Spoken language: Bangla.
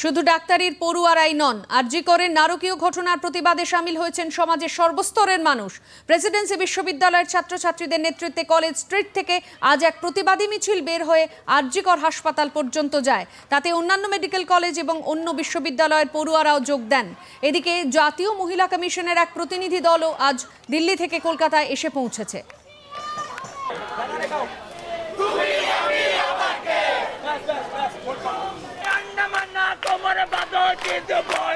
শুধু ডাক্তারির পড়ুয়ারাই নন আরজি করে নারকীয় ঘটনার প্রতিবাদে সামিল হয়েছেন সমাজের সর্বস্তরের মানুষ প্রেসিডেন্সি বিশ্ববিদ্যালয়ের ছাত্রছাত্রীদের নেতৃত্বে কলেজ স্ট্রিট থেকে আজ এক প্রতিবাদী মিছিল বের হয়ে জিকর হাসপাতাল পর্যন্ত যায় তাতে অন্যান্য মেডিকেল কলেজ এবং অন্য বিশ্ববিদ্যালয়ের পড়ুয়ারাও যোগ দেন এদিকে জাতীয় মহিলা কমিশনের এক প্রতিনিধি দলও আজ দিল্লি থেকে কলকাতায় এসে পৌঁছেছে get the ball.